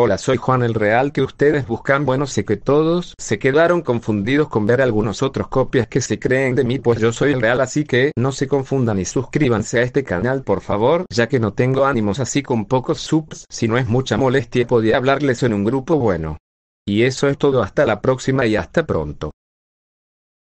Hola, soy Juan el Real que ustedes buscan. Bueno, sé que todos se quedaron confundidos con ver algunos otros copias que se creen de mí, pues yo soy el Real, así que no se confundan y suscríbanse a este canal, por favor, ya que no tengo ánimos así con pocos subs, si no es mucha molestia podía hablarles en un grupo bueno. Y eso es todo, hasta la próxima y hasta pronto.